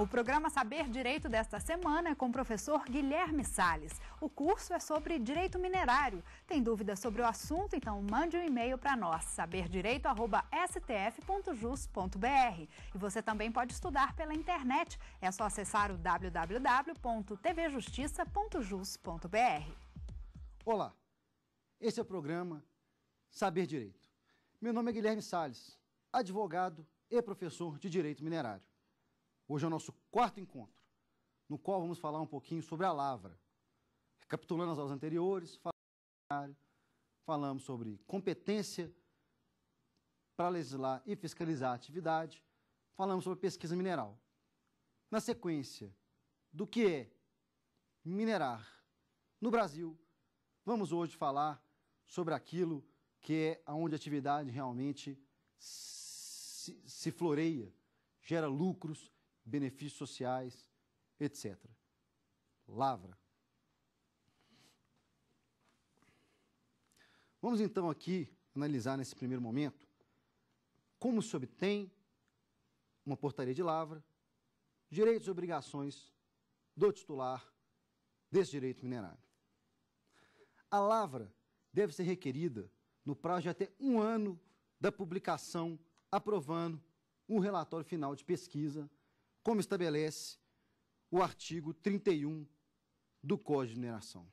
O programa Saber Direito desta semana é com o professor Guilherme Sales. O curso é sobre direito minerário. Tem dúvidas sobre o assunto? Então mande um e-mail para nós, saberdireito@stf.jus.br. E você também pode estudar pela internet. É só acessar o www.tvjustiça.jus.br. Olá. Esse é o programa Saber Direito. Meu nome é Guilherme Sales, advogado e professor de direito minerário. Hoje é o nosso quarto encontro, no qual vamos falar um pouquinho sobre a lavra. Recapitulando as aulas anteriores, falamos sobre competência para legislar e fiscalizar a atividade, falamos sobre pesquisa mineral. Na sequência do que é minerar no Brasil, vamos hoje falar sobre aquilo que é onde a atividade realmente se, se floreia, gera lucros benefícios sociais, etc. Lavra. Vamos então aqui analisar nesse primeiro momento como se obtém uma portaria de lavra, direitos e obrigações do titular desse direito minerário. A lavra deve ser requerida no prazo de até um ano da publicação, aprovando um relatório final de pesquisa como estabelece o artigo 31 do Código de Mineração.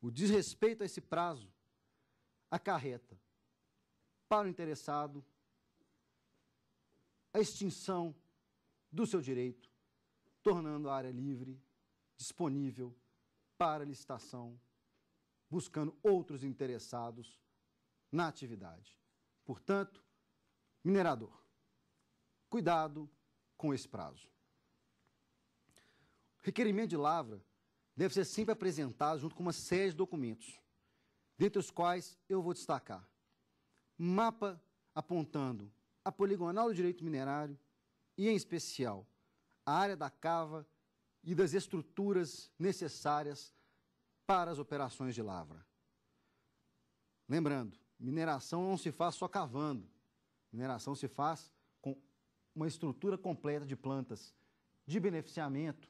O desrespeito a esse prazo acarreta para o interessado a extinção do seu direito, tornando a área livre, disponível para licitação, buscando outros interessados na atividade. Portanto, minerador, cuidado com esse prazo. O requerimento de lavra deve ser sempre apresentado junto com uma série de documentos, dentre os quais eu vou destacar mapa apontando a poligonal do direito minerário e, em especial, a área da cava e das estruturas necessárias para as operações de lavra. Lembrando, mineração não se faz só cavando. Mineração se faz uma estrutura completa de plantas de beneficiamento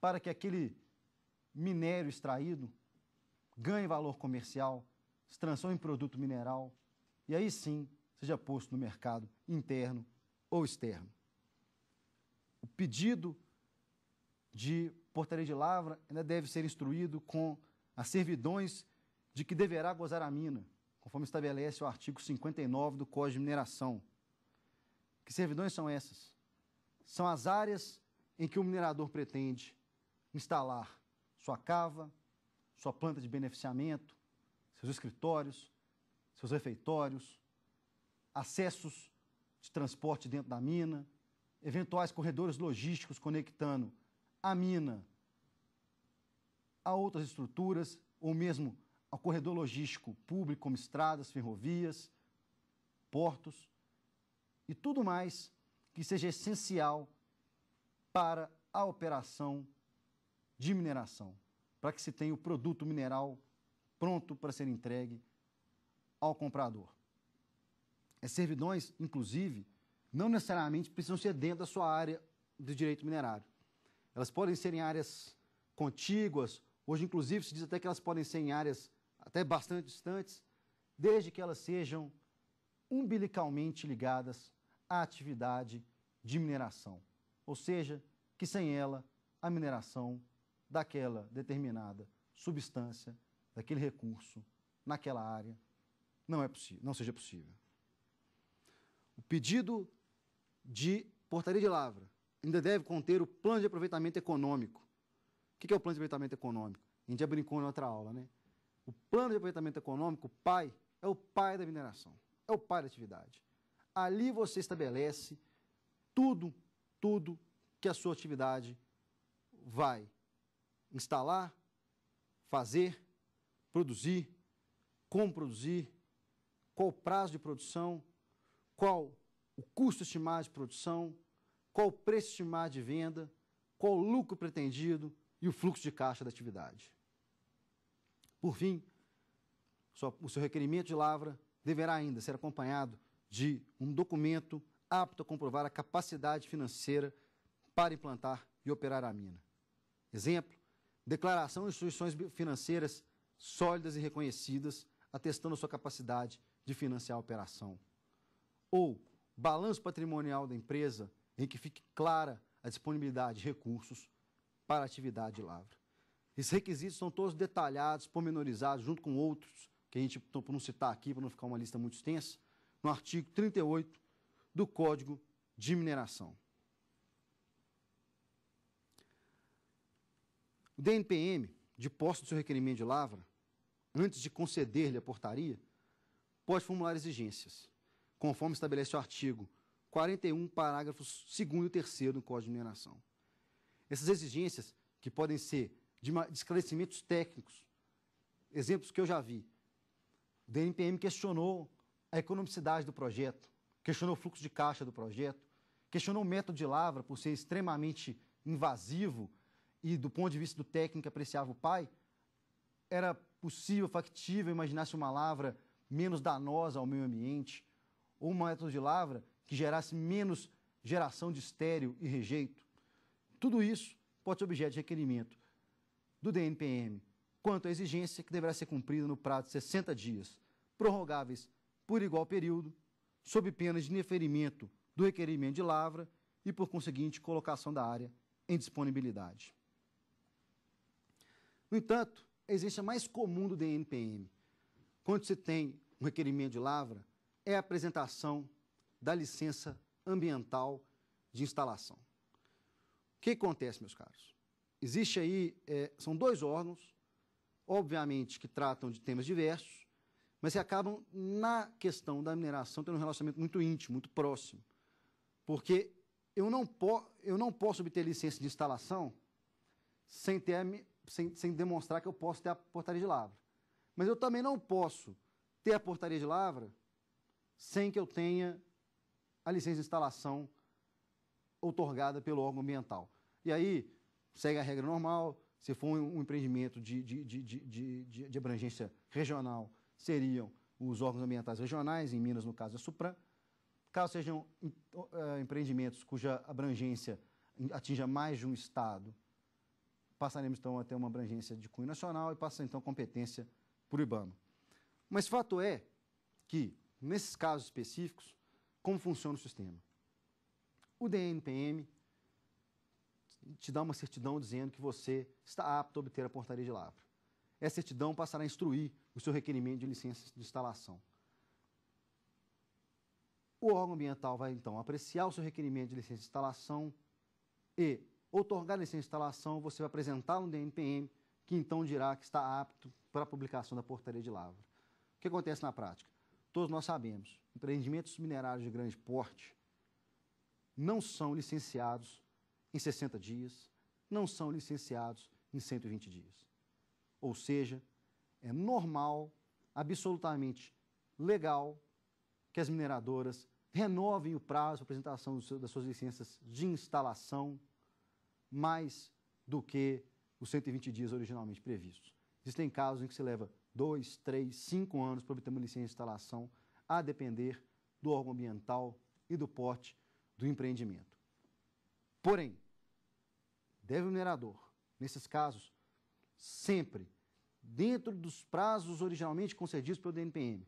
para que aquele minério extraído ganhe valor comercial, se transforme em produto mineral e aí sim seja posto no mercado interno ou externo. O pedido de portaria de lavra ainda deve ser instruído com as servidões de que deverá gozar a mina, conforme estabelece o artigo 59 do Código de Mineração, que servidões são essas? São as áreas em que o minerador pretende instalar sua cava, sua planta de beneficiamento, seus escritórios, seus refeitórios, acessos de transporte dentro da mina, eventuais corredores logísticos conectando a mina a outras estruturas, ou mesmo ao corredor logístico público, como estradas, ferrovias, portos e tudo mais que seja essencial para a operação de mineração, para que se tenha o produto mineral pronto para ser entregue ao comprador. As é servidões, inclusive, não necessariamente precisam ser dentro da sua área de direito minerário. Elas podem ser em áreas contíguas, hoje, inclusive, se diz até que elas podem ser em áreas até bastante distantes, desde que elas sejam umbilicalmente ligadas a atividade de mineração, ou seja, que sem ela a mineração daquela determinada substância, daquele recurso, naquela área, não, é possível, não seja possível. O pedido de portaria de lavra ainda deve conter o plano de aproveitamento econômico. O que é o plano de aproveitamento econômico? A gente já brincou em outra aula, né? O plano de aproveitamento econômico, o pai, é o pai da mineração, é o pai da atividade ali você estabelece tudo, tudo que a sua atividade vai instalar, fazer, produzir, como produzir, qual o prazo de produção, qual o custo estimado de produção, qual o preço estimado de venda, qual o lucro pretendido e o fluxo de caixa da atividade. Por fim, o seu requerimento de lavra deverá ainda ser acompanhado de um documento apto a comprovar a capacidade financeira para implantar e operar a mina. Exemplo, declaração de instituições financeiras sólidas e reconhecidas, atestando a sua capacidade de financiar a operação. Ou balanço patrimonial da empresa, em que fique clara a disponibilidade de recursos para a atividade de lavra. Esses requisitos são todos detalhados, pormenorizados, junto com outros, que a gente, por não citar aqui, para não ficar uma lista muito extensa, no artigo 38 do Código de Mineração. O DNPM, de posse do seu requerimento de lavra, antes de conceder-lhe a portaria, pode formular exigências, conforme estabelece o artigo 41, parágrafos 2 e 3 do Código de Mineração. Essas exigências, que podem ser de esclarecimentos técnicos, exemplos que eu já vi. O DNPM questionou a economicidade do projeto, questionou o fluxo de caixa do projeto, questionou o método de lavra por ser extremamente invasivo e, do ponto de vista do técnico, apreciava o pai. Era possível, factível, imaginar uma lavra menos danosa ao meio ambiente ou uma método de lavra que gerasse menos geração de estéreo e rejeito. Tudo isso pode ser objeto de requerimento do DNPM quanto à exigência que deverá ser cumprida no prazo de 60 dias, prorrogáveis por igual período, sob pena de indeferimento do requerimento de lavra e, por conseguinte, colocação da área em disponibilidade. No entanto, a exigência mais comum do DNPM, quando se tem um requerimento de lavra, é a apresentação da licença ambiental de instalação. O que acontece, meus caros? Existe aí, é, são dois órgãos, obviamente que tratam de temas diversos, mas que acabam, na questão da mineração, tendo um relacionamento muito íntimo, muito próximo. Porque eu não, po eu não posso obter licença de instalação sem, ter sem, sem demonstrar que eu posso ter a portaria de lavra. Mas eu também não posso ter a portaria de lavra sem que eu tenha a licença de instalação outorgada pelo órgão ambiental. E aí, segue a regra normal, se for um empreendimento de, de, de, de, abrangência regional, seriam os órgãos ambientais regionais, em Minas, no caso, a é Supran. Caso sejam eh, empreendimentos cuja abrangência atinja mais de um Estado, passaremos então a ter uma abrangência de cunho nacional e passa então competência para o IBAMA. Mas fato é que, nesses casos específicos, como funciona o sistema? O DNPM te dá uma certidão dizendo que você está apto a obter a portaria de lavra. Essa certidão passará a instruir o seu requerimento de licença de instalação. O órgão ambiental vai, então, apreciar o seu requerimento de licença de instalação e, outorgar a licença de instalação, você vai apresentar no DNPM, que então dirá que está apto para a publicação da portaria de lavra. O que acontece na prática? Todos nós sabemos, empreendimentos minerários de grande porte não são licenciados em 60 dias, não são licenciados em 120 dias. Ou seja, é normal, absolutamente legal, que as mineradoras renovem o prazo de apresentação das suas licenças de instalação mais do que os 120 dias originalmente previstos. Existem casos em que se leva dois, três, cinco anos para obter uma licença de instalação, a depender do órgão ambiental e do porte do empreendimento. Porém, deve o minerador, nesses casos, sempre dentro dos prazos originalmente concedidos pelo DNPM,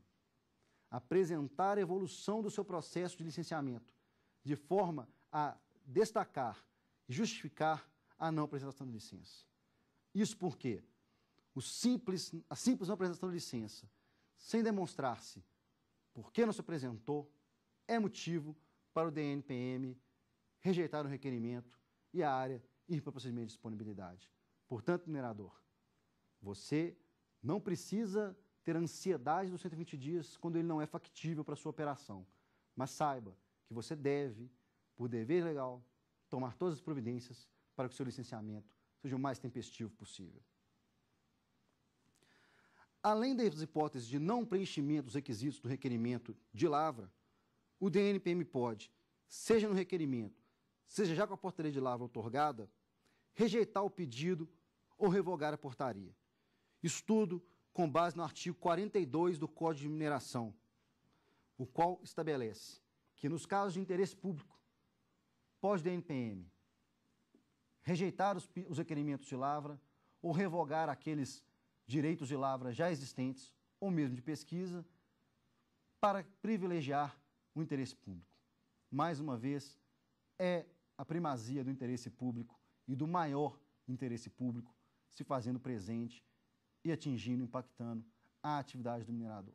apresentar a evolução do seu processo de licenciamento, de forma a destacar e justificar a não apresentação de licença. Isso porque o simples, a simples não apresentação de licença, sem demonstrar-se por que não se apresentou, é motivo para o DNPM rejeitar o requerimento e a área ir para o procedimento de disponibilidade. Portanto, minerador, você não precisa ter ansiedade dos 120 dias quando ele não é factível para sua operação. Mas saiba que você deve, por dever legal, tomar todas as providências para que o seu licenciamento seja o mais tempestivo possível. Além das hipóteses de não preenchimento dos requisitos do requerimento de lavra, o DNPM pode, seja no requerimento, seja já com a portaria de lavra otorgada, rejeitar o pedido ou revogar a portaria. Estudo com base no artigo 42 do Código de Mineração, o qual estabelece que, nos casos de interesse público, pós-DNPM, rejeitar os, os requerimentos de lavra ou revogar aqueles direitos de lavra já existentes ou mesmo de pesquisa para privilegiar o interesse público. Mais uma vez, é a primazia do interesse público e do maior interesse público se fazendo presente e atingindo, impactando a atividade do minerador.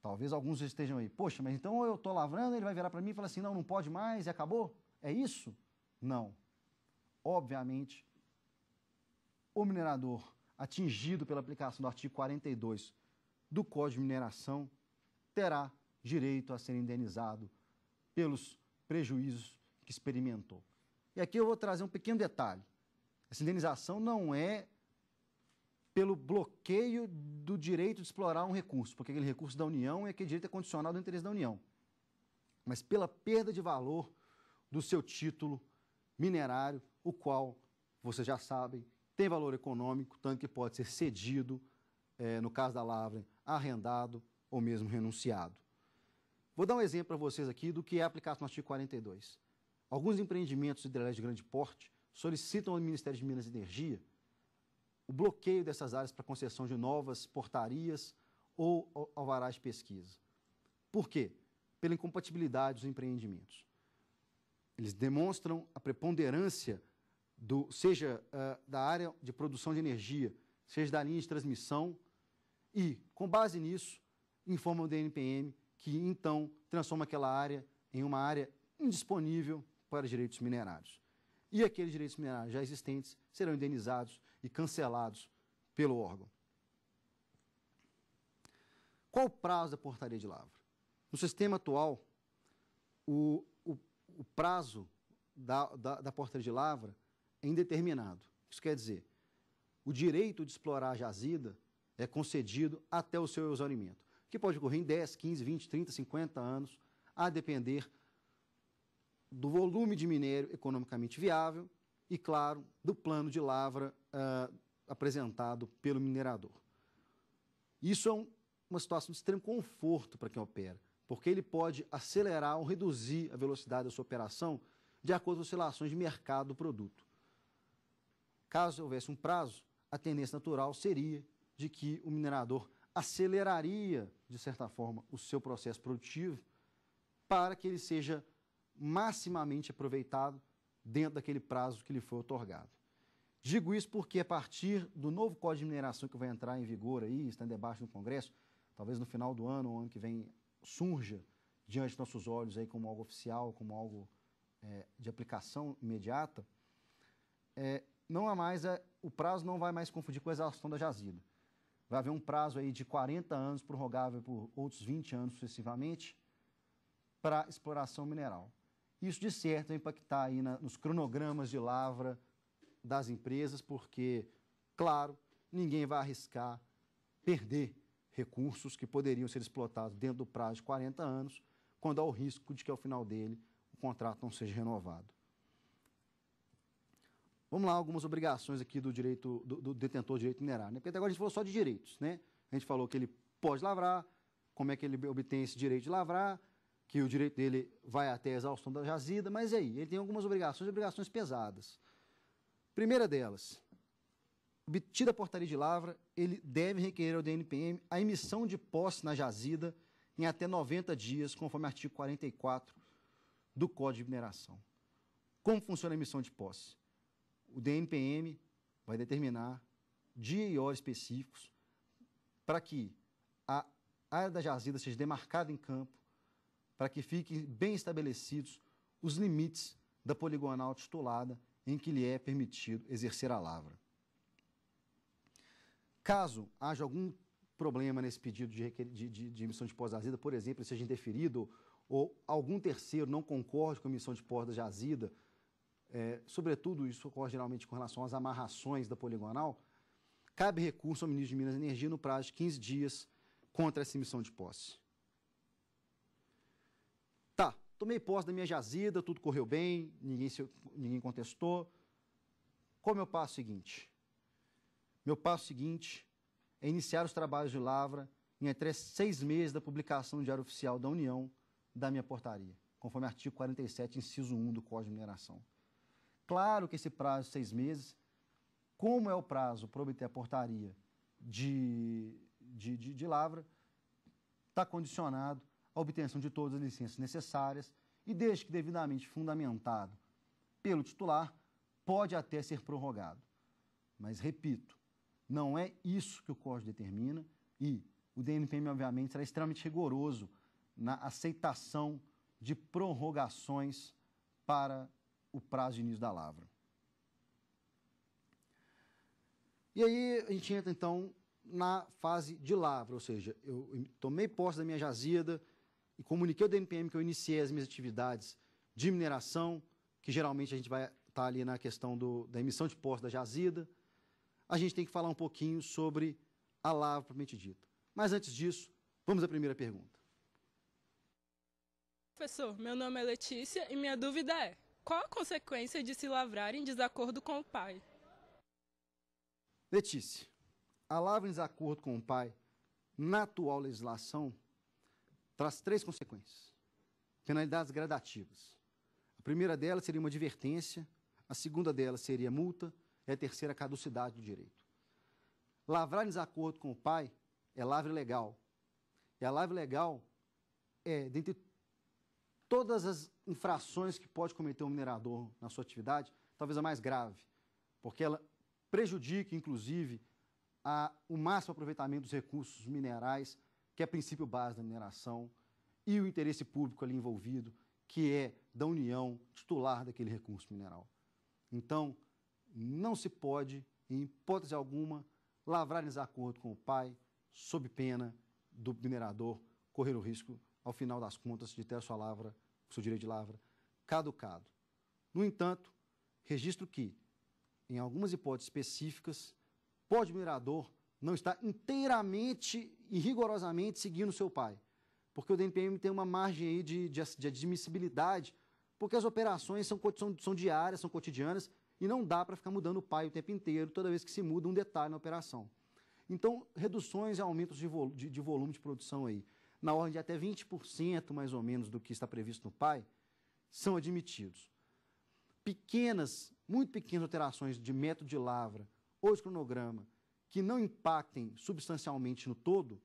Talvez alguns estejam aí, poxa, mas então eu estou lavrando, ele vai virar para mim e falar assim: não, não pode mais e acabou? É isso? Não. Obviamente, o minerador atingido pela aplicação do artigo 42 do Código de Mineração terá direito a ser indenizado pelos prejuízos que experimentou. E aqui eu vou trazer um pequeno detalhe. Essa indenização não é pelo bloqueio do direito de explorar um recurso, porque aquele recurso da União é aquele é direito é condicional ao interesse da União, mas pela perda de valor do seu título minerário, o qual, vocês já sabem, tem valor econômico, tanto que pode ser cedido, é, no caso da Lavra, arrendado ou mesmo renunciado. Vou dar um exemplo para vocês aqui do que é aplicado no artigo 42. Alguns empreendimentos hidrelétricos de grande porte solicitam ao Ministério de Minas e Energia o bloqueio dessas áreas para concessão de novas portarias ou alvarás de pesquisa. Por quê? Pela incompatibilidade dos empreendimentos. Eles demonstram a preponderância, do, seja uh, da área de produção de energia, seja da linha de transmissão, e, com base nisso, informam o DNPM que, então, transforma aquela área em uma área indisponível para direitos minerários e aqueles direitos minerários já existentes serão indenizados e cancelados pelo órgão. Qual o prazo da portaria de lavra? No sistema atual, o, o, o prazo da, da, da portaria de lavra é indeterminado. Isso quer dizer, o direito de explorar a jazida é concedido até o seu exaurimento, que pode ocorrer em 10, 15, 20, 30, 50 anos, a depender do volume de minério economicamente viável e, claro, do plano de lavra uh, apresentado pelo minerador. Isso é um, uma situação de extremo conforto para quem opera, porque ele pode acelerar ou reduzir a velocidade da sua operação de acordo com as oscilações de mercado do produto. Caso houvesse um prazo, a tendência natural seria de que o minerador aceleraria, de certa forma, o seu processo produtivo para que ele seja maximamente aproveitado dentro daquele prazo que lhe foi otorgado. Digo isso porque a partir do novo Código de Mineração que vai entrar em vigor aí, está em debate no Congresso, talvez no final do ano ou ano que vem surja diante de nossos olhos aí como algo oficial, como algo é, de aplicação imediata, é, não há mais, é, o prazo não vai mais confundir com a exaustão da jazida. Vai haver um prazo aí de 40 anos, prorrogável por outros 20 anos sucessivamente, para exploração mineral. Isso, de certo, vai impactar aí na, nos cronogramas de lavra das empresas, porque, claro, ninguém vai arriscar perder recursos que poderiam ser explotados dentro do prazo de 40 anos, quando há o risco de que, ao final dele, o contrato não seja renovado. Vamos lá, algumas obrigações aqui do direito do, do detentor de direito minerário. Né? Porque até agora a gente falou só de direitos. Né? A gente falou que ele pode lavrar, como é que ele obtém esse direito de lavrar, que o direito dele vai até a exaustão da jazida, mas aí, ele tem algumas obrigações, obrigações pesadas. Primeira delas, obtida a portaria de lavra, ele deve requerer ao DNPM a emissão de posse na jazida em até 90 dias, conforme o artigo 44 do Código de Mineração. Como funciona a emissão de posse? O DNPM vai determinar dia e hora específicos para que a área da jazida seja demarcada em campo, para que fiquem bem estabelecidos os limites da poligonal titulada em que lhe é permitido exercer a lavra. Caso haja algum problema nesse pedido de, de, de, de emissão de pós azida, por exemplo, seja indeferido ou algum terceiro não concorde com a emissão de pós-jazida, é, sobretudo isso ocorre geralmente com relação às amarrações da poligonal, cabe recurso ao ministro de Minas e Energia no prazo de 15 dias contra essa emissão de posse. Tomei posse da minha jazida, tudo correu bem, ninguém, se, ninguém contestou. Qual é o meu passo seguinte? Meu passo seguinte é iniciar os trabalhos de Lavra em até seis meses da publicação do Diário Oficial da União da minha portaria, conforme artigo 47, inciso 1 do Código de Mineração. Claro que esse prazo de seis meses, como é o prazo para obter a portaria de, de, de, de Lavra, está condicionado a obtenção de todas as licenças necessárias e, desde que devidamente fundamentado pelo titular, pode até ser prorrogado. Mas, repito, não é isso que o Código determina e o DNPM, obviamente, será extremamente rigoroso na aceitação de prorrogações para o prazo de início da lavra. E aí a gente entra, então, na fase de lavra, ou seja, eu tomei posse da minha jazida, e comuniquei ao DNPM que eu iniciei as minhas atividades de mineração, que geralmente a gente vai estar tá ali na questão do, da emissão de posse da jazida, a gente tem que falar um pouquinho sobre a lava propriamente dita. Mas antes disso, vamos à primeira pergunta. Professor, meu nome é Letícia e minha dúvida é: qual a consequência de se lavrar em desacordo com o pai? Letícia, a lavra em desacordo com o pai, na atual legislação, traz três consequências, penalidades gradativas. A primeira delas seria uma advertência, a segunda delas seria multa e a terceira, a caducidade do direito. Lavrar em desacordo com o pai é lavra legal. E a lavra legal é, dentre todas as infrações que pode cometer um minerador na sua atividade, talvez a mais grave, porque ela prejudica, inclusive, a, o máximo aproveitamento dos recursos minerais que é princípio base da mineração, e o interesse público ali envolvido, que é da União titular daquele recurso mineral. Então, não se pode, em hipótese alguma, lavrar desacordo com o pai, sob pena do minerador correr o risco, ao final das contas, de ter a sua lavra, o seu direito de lavra, caducado. No entanto, registro que, em algumas hipóteses específicas, pode o minerador não estar inteiramente e rigorosamente seguindo seu pai. Porque o DNPM tem uma margem aí de, de, de admissibilidade, porque as operações são, são, são diárias, são cotidianas, e não dá para ficar mudando o pai o tempo inteiro, toda vez que se muda um detalhe na operação. Então, reduções e aumentos de, vol de, de volume de produção aí, na ordem de até 20% mais ou menos do que está previsto no pai, são admitidos. Pequenas, muito pequenas alterações de método de lavra ou de cronograma, que não impactem substancialmente no todo,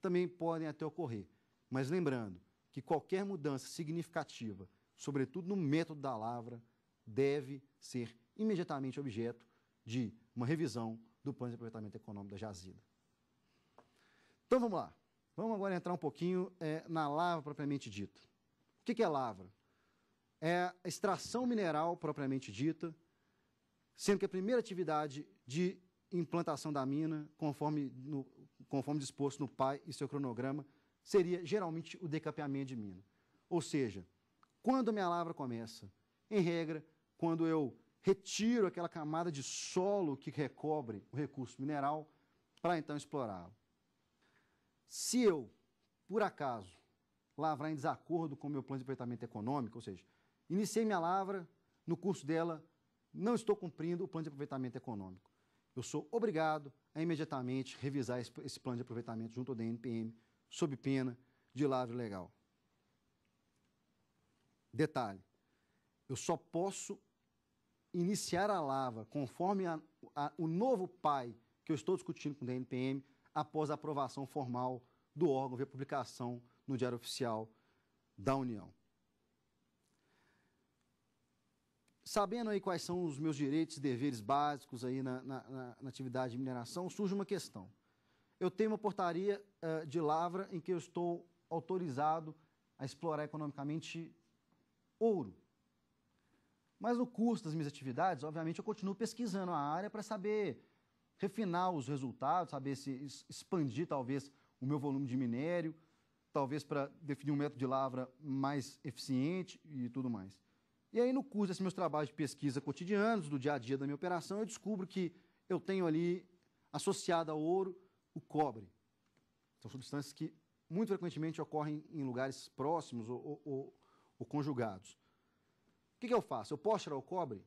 também podem até ocorrer. Mas lembrando que qualquer mudança significativa, sobretudo no método da lavra, deve ser imediatamente objeto de uma revisão do plano de aproveitamento econômico da jazida. Então vamos lá. Vamos agora entrar um pouquinho é, na lavra propriamente dita. O que, que é lavra? É a extração mineral propriamente dita, sendo que a primeira atividade de implantação da mina, conforme, no, conforme disposto no PAI e seu cronograma, seria geralmente o decapeamento de mina. Ou seja, quando minha lavra começa, em regra, quando eu retiro aquela camada de solo que recobre o recurso mineral para então explorá-lo. Se eu, por acaso, lavrar em desacordo com o meu plano de aproveitamento econômico, ou seja, iniciei minha lavra, no curso dela não estou cumprindo o plano de aproveitamento econômico eu sou obrigado a imediatamente revisar esse, esse plano de aproveitamento junto ao DNPM, sob pena de lavre legal. Detalhe, eu só posso iniciar a lava conforme a, a, o novo PAI que eu estou discutindo com o DNPM após a aprovação formal do órgão via publicação no Diário Oficial da União. Sabendo aí quais são os meus direitos e deveres básicos aí na, na, na, atividade de mineração, surge uma questão. Eu tenho uma portaria uh, de lavra em que eu estou autorizado a explorar economicamente ouro. Mas no curso das minhas atividades, obviamente, eu continuo pesquisando a área para saber refinar os resultados, saber se expandir talvez o meu volume de minério, talvez para definir um método de lavra mais eficiente e tudo mais. E aí, no curso desses meus trabalhos de pesquisa cotidianos, do dia a dia da minha operação, eu descubro que eu tenho ali, associado ao ouro, o cobre. São substâncias que muito frequentemente ocorrem em lugares próximos ou, ou, ou conjugados. O que, que, eu faço? Eu posso tirar o cobre?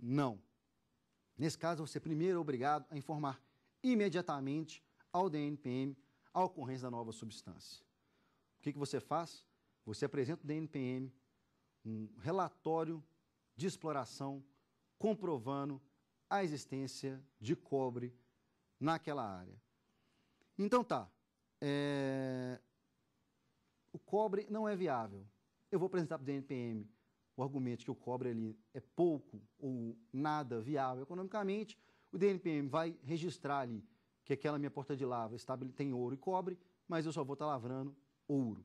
Não. Nesse caso, você primeiro é obrigado a informar imediatamente ao DNPM a ocorrência da nova substância. O que, que você faz? Você apresenta o DNPM um relatório de exploração comprovando a existência de cobre naquela área. Então tá, é... o cobre não é viável. Eu vou apresentar para o DNPM o argumento que o cobre ali é pouco ou nada viável economicamente. O DNPM vai registrar ali que aquela minha porta de está tem ouro e cobre, mas eu só vou estar tá lavrando ouro.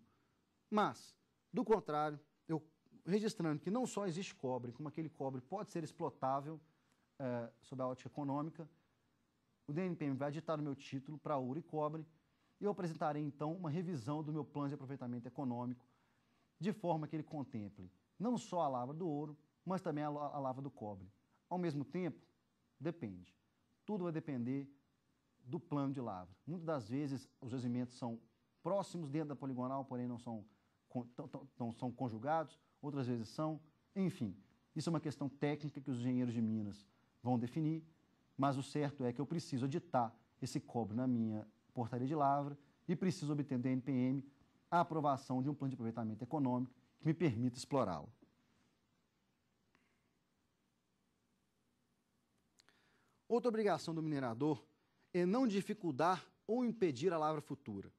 Mas, do contrário, registrando que não só existe cobre, como aquele cobre pode ser explotável é, sob a ótica econômica, o DNPM vai editar o meu título para ouro e cobre e eu apresentarei, então, uma revisão do meu plano de aproveitamento econômico, de forma que ele contemple não só a lavra do ouro, mas também a, a lavra do cobre. Ao mesmo tempo, depende. Tudo vai depender do plano de lavra. Muitas das vezes, os jazimentos são próximos dentro da poligonal, porém não são, não são conjugados, outras vezes são, enfim. Isso é uma questão técnica que os engenheiros de Minas vão definir, mas o certo é que eu preciso editar esse cobre na minha portaria de lavra e preciso obter do NPM a aprovação de um plano de aproveitamento econômico que me permita explorá-lo. Outra obrigação do minerador é não dificultar ou impedir a lavra futura.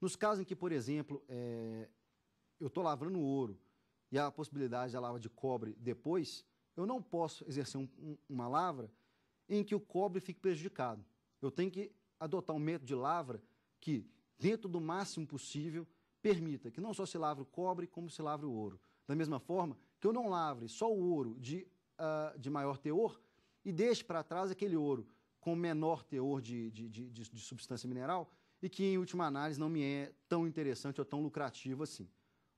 Nos casos em que, por exemplo, é, eu estou lavrando ouro e a possibilidade da lavra de cobre depois, eu não posso exercer um, um, uma lavra em que o cobre fique prejudicado. Eu tenho que adotar um método de lavra que, dentro do máximo possível, permita que não só se lavre o cobre, como se lavre o ouro. Da mesma forma, que eu não lavre só o ouro de, uh, de maior teor e deixe para trás aquele ouro com menor teor de, de, de, de, substância mineral e que, em última análise, não me é tão interessante ou tão lucrativo assim.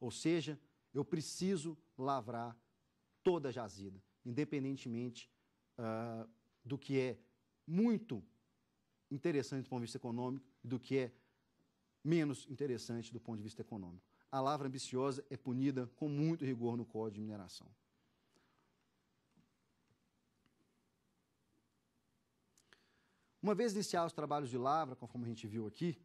Ou seja, eu preciso lavrar toda a jazida, independentemente uh, do que é muito interessante do ponto de vista econômico e do que é menos interessante do ponto de vista econômico. A lavra ambiciosa é punida com muito rigor no Código de Mineração. Uma vez iniciados os trabalhos de lavra, conforme a gente viu aqui,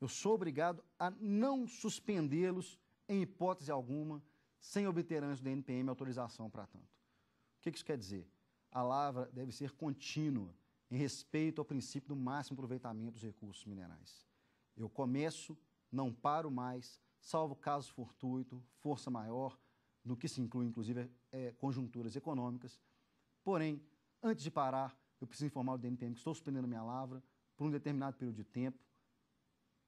eu sou obrigado a não suspendê-los em hipótese alguma, sem obter antes do NPM autorização para tanto. O que isso quer dizer? A lavra deve ser contínua, em respeito ao princípio do máximo aproveitamento dos recursos minerais. Eu começo, não paro mais, salvo caso fortuito, força maior, no que se inclui, inclusive, é, conjunturas econômicas. Porém, antes de parar, eu preciso informar o DNPM que estou suspendendo minha lavra por um determinado período de tempo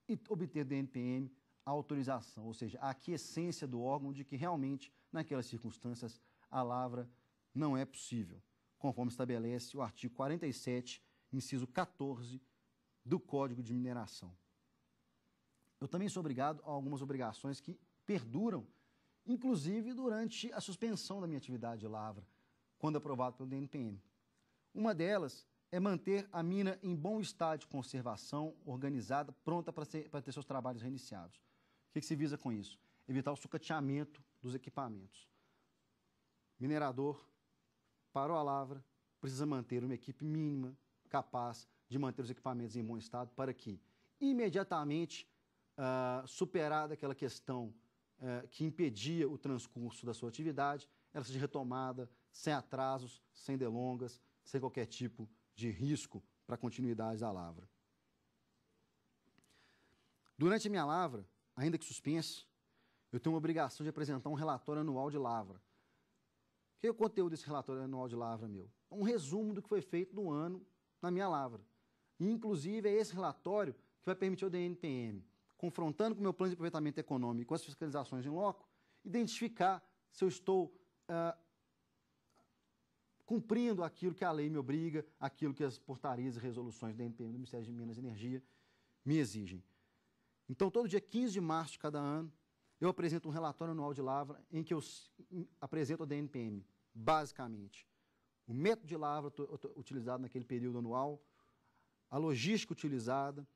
e obter do DNPM autorização, ou seja, a aquiescência do órgão de que realmente, naquelas circunstâncias, a lavra não é possível, conforme estabelece o artigo 47, inciso 14 do Código de Mineração. Eu também sou obrigado a algumas obrigações que perduram, inclusive durante a suspensão da minha atividade de lavra, quando aprovado pelo DNPM. Uma delas é manter a mina em bom estado de conservação, organizada, pronta para, ser, para ter seus trabalhos reiniciados. O que, que se visa com isso? Evitar o sucateamento dos equipamentos. Minerador, parou a lavra, precisa manter uma equipe mínima capaz de manter os equipamentos em bom estado para que, imediatamente, uh, superada aquela questão uh, que impedia o transcurso da sua atividade, ela seja retomada sem atrasos, sem delongas, sem qualquer tipo de risco para a continuidade da lavra. Durante a minha lavra, ainda que suspenso, eu tenho uma obrigação de apresentar um relatório anual de lavra. O que é o conteúdo desse relatório anual de lavra meu? É um resumo do que foi feito no ano na minha lavra. inclusive, é esse relatório que vai permitir ao DNPM, confrontando com o meu plano de aproveitamento econômico, com as fiscalizações em loco, identificar se eu estou ah, cumprindo aquilo que a lei me obriga, aquilo que as portarias e resoluções do DNPM, do Ministério de Minas e Energia, me exigem. Então, todo dia 15 de março de cada ano, eu apresento um relatório anual de lavra em que eu apresento a DNPM, basicamente. O método de lavra utilizado naquele período anual, a logística utilizada,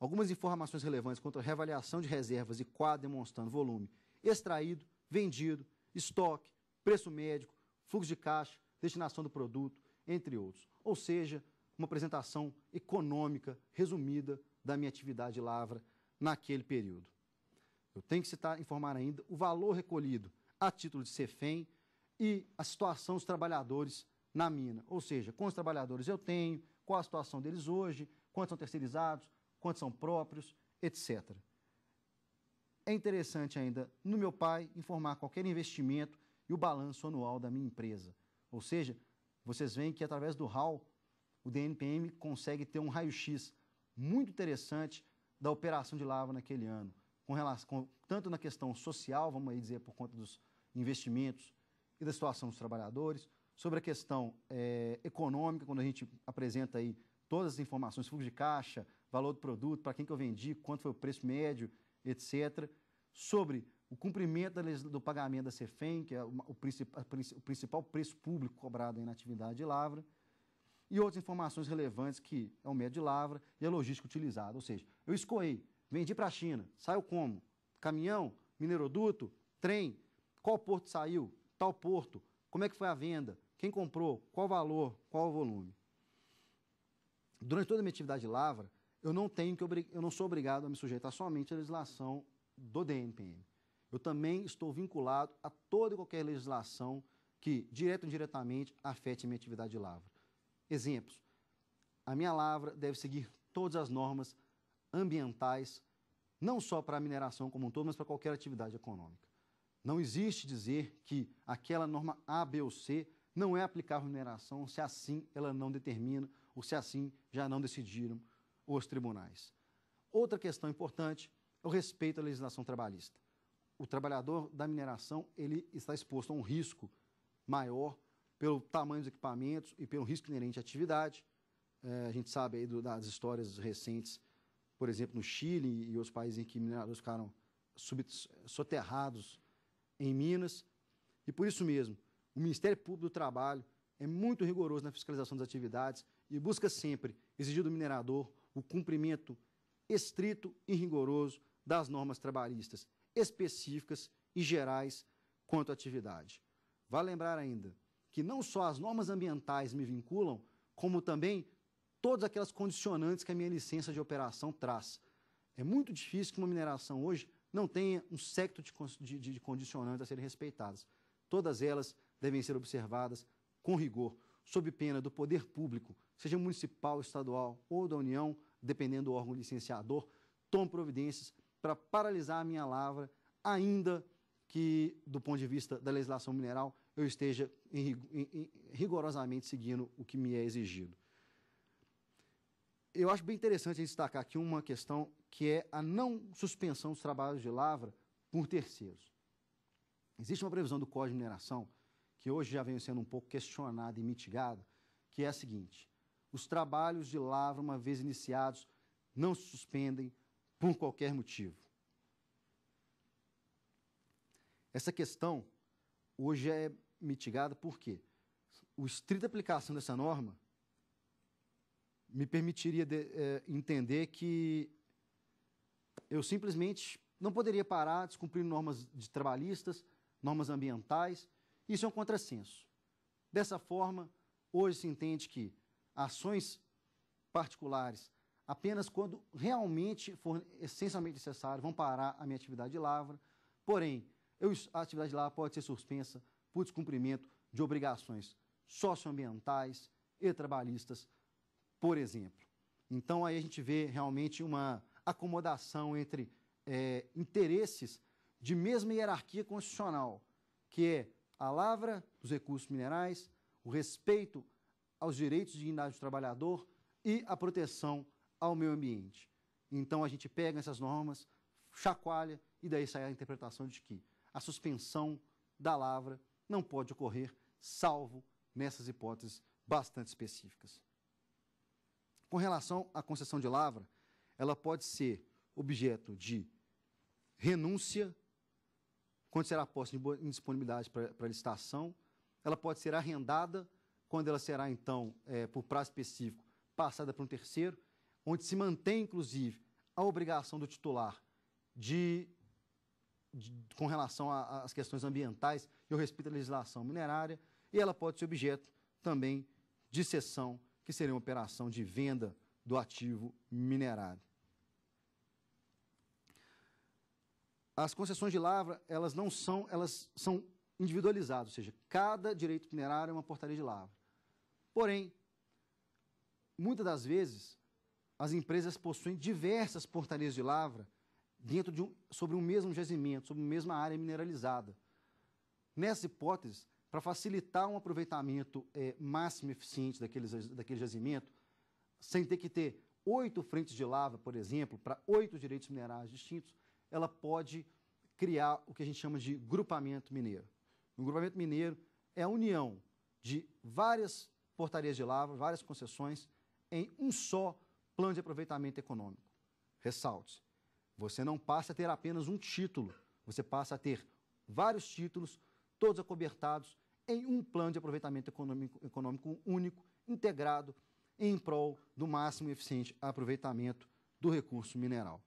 algumas informações relevantes quanto à reavaliação de reservas e quadro demonstrando volume extraído, vendido, estoque, preço médico, fluxo de caixa, destinação do produto, entre outros. Ou seja, uma apresentação econômica resumida da minha atividade de lavra naquele período. Eu tenho que citar, informar ainda o valor recolhido a título de CEFEM e a situação dos trabalhadores na mina. Ou seja, quantos trabalhadores eu tenho, qual a situação deles hoje, quantos são terceirizados, quantos são próprios, etc. É interessante ainda, no meu pai, informar qualquer investimento e o balanço anual da minha empresa. Ou seja, vocês veem que através do RAL, o DNPM consegue ter um raio-x muito interessante da operação de Lava naquele ano, com relação, com, tanto na questão social, vamos aí dizer, por conta dos investimentos e da situação dos trabalhadores, sobre a questão é, econômica, quando a gente apresenta aí todas as informações, fluxo de caixa, valor do produto, para quem que eu vendi, quanto foi o preço médio, etc. Sobre o cumprimento do pagamento da CEFEM, que é o, o, o principal preço público cobrado na atividade de lavra, e outras informações relevantes que é o método de lavra e a logística utilizada. Ou seja, eu escoei, vendi para a China, saiu como? Caminhão, mineroduto, trem, qual porto saiu, tal porto, como é que foi a venda, quem comprou, qual valor, qual o volume. Durante toda a minha atividade de lavra, eu não tenho que eu não sou obrigado a me sujeitar somente à legislação do DNPM. Eu também estou vinculado a toda e qualquer legislação que, direto ou indiretamente, afete a minha atividade de lavra. Exemplos: a minha lavra deve seguir todas as normas ambientais, não só para a mineração como um todo, mas para qualquer atividade econômica. Não existe dizer que aquela norma A, B ou C não é aplicável à mineração se assim ela não determina ou se assim já não decidiram os tribunais. Outra questão importante é o respeito à legislação trabalhista. O trabalhador da mineração ele está exposto a um risco maior pelo tamanho dos equipamentos e pelo risco inerente à atividade. É, a gente sabe aí do, das histórias recentes, por exemplo, no Chile e outros países em que mineradores ficaram soterrados em minas. E por isso mesmo, o Ministério Público do Trabalho é muito rigoroso na fiscalização das atividades e busca sempre exigir do minerador o cumprimento estrito e rigoroso das normas trabalhistas específicas e gerais quanto à atividade. Vale lembrar ainda que não só as normas ambientais me vinculam, como também todas aquelas condicionantes que a minha licença de operação traz. É muito difícil que uma mineração hoje não tenha um secto de, de, de condicionantes a serem respeitadas. Todas elas devem ser observadas com rigor, sob pena do poder público, seja municipal, estadual ou da União, dependendo do órgão licenciador, tome providências para paralisar a minha lavra, ainda que, do ponto de vista da legislação mineral, eu esteja em, em, rigorosamente seguindo o que me é exigido. Eu acho bem interessante a gente destacar aqui uma questão que é a não suspensão dos trabalhos de lavra por terceiros. Existe uma previsão do Código de Mineração, que hoje já vem sendo um pouco questionada e mitigada, que é a seguinte: os trabalhos de lavra, uma vez iniciados, não se suspendem por qualquer motivo. Essa questão hoje é mitigada, por quê? O estrita aplicação dessa norma me permitiria de, é, entender que eu simplesmente não poderia parar descumprindo normas de trabalhistas, normas ambientais. Isso é um contrassenso. Dessa forma, hoje se entende que ações particulares, apenas quando realmente for essencialmente necessário, vão parar a minha atividade de lavra. Porém, eu, a atividade de lavra pode ser suspensa por descumprimento de obrigações socioambientais e trabalhistas, por exemplo. Então, aí a gente vê realmente uma acomodação entre é, interesses de mesma hierarquia constitucional, que é a lavra dos recursos minerais, o respeito aos direitos de dignidade do trabalhador e a proteção ao meio ambiente. Então, a gente pega essas normas, chacoalha, e daí sai a interpretação de que a suspensão da lavra não pode ocorrer, salvo nessas hipóteses bastante específicas. Com relação à concessão de lavra, ela pode ser objeto de renúncia, quando será posta em disponibilidade para, licitação, ela pode ser arrendada, quando ela será, então, é, por prazo específico, passada para um terceiro, onde se mantém, inclusive, a obrigação do titular de de, com relação às questões ambientais e ao respeito à legislação minerária, e ela pode ser objeto também de cessão, que seria uma operação de venda do ativo minerário. As concessões de lavra, elas não são, elas são individualizadas, ou seja, cada direito minerário é uma portaria de lavra. Porém, muitas das vezes, as empresas possuem diversas portarias de lavra dentro de um, sobre o um mesmo jazimento, sobre a mesma área mineralizada. Nessas hipóteses, para facilitar um aproveitamento é, máximo eficiente daqueles, daquele jazimento, sem ter que ter oito frentes de lava, por exemplo, para oito direitos minerais distintos, ela pode criar o que a gente chama de grupamento mineiro. O grupamento mineiro é a união de várias portarias de lava, várias concessões, em um só plano de aproveitamento econômico. Ressalte. Você não passa a ter apenas um título, você passa a ter vários títulos, todos acobertados em um plano de aproveitamento econômico, econômico único, integrado, em prol do máximo eficiente aproveitamento do recurso mineral.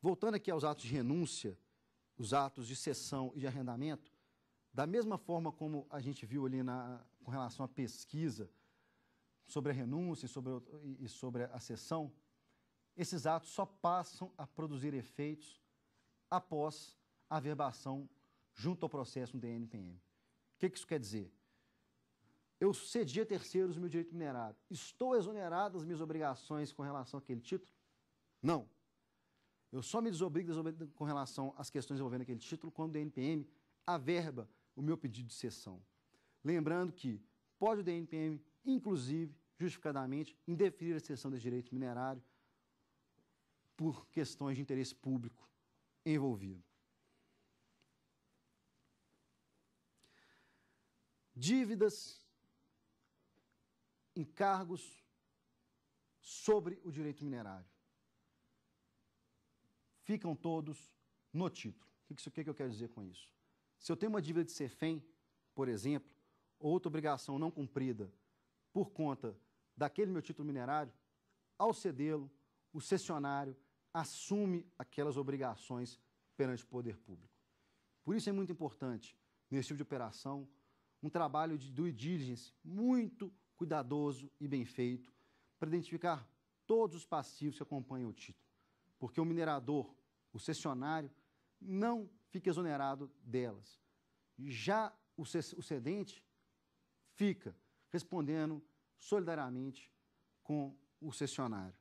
Voltando aqui aos atos de renúncia, os atos de cessão e de arrendamento, da mesma forma como a gente viu ali na, com relação à pesquisa, sobre a renúncia sobre, e sobre a cessão, esses atos só passam a produzir efeitos após a verbação junto ao processo do DNPM. O que, que isso quer dizer? Eu cedi a terceiros o meu direito minerado. Estou exonerado das minhas obrigações com relação àquele título? Não. Eu só me desobrigo com relação às questões envolvendo aquele título quando o DNPM averba o meu pedido de cessão. Lembrando que pode o DNPM inclusive, justificadamente, indeferir a cessão desse direito minerário por questões de interesse público envolvido. Dívidas, encargos sobre o direito minerário. Ficam todos no título. O que, que eu quero dizer com isso? Se eu tenho uma dívida de CEFEM, por exemplo, ou outra obrigação não cumprida por conta daquele meu título minerário, ao cedê-lo, o cessionário assume aquelas obrigações perante o poder público. Por isso é muito importante, nesse tipo de operação, um trabalho de due diligence muito cuidadoso e bem feito para identificar todos os passivos que acompanham o título. Porque o minerador, o cessionário, não fica exonerado delas. Já o cedente fica respondendo solidariamente com o cessionário.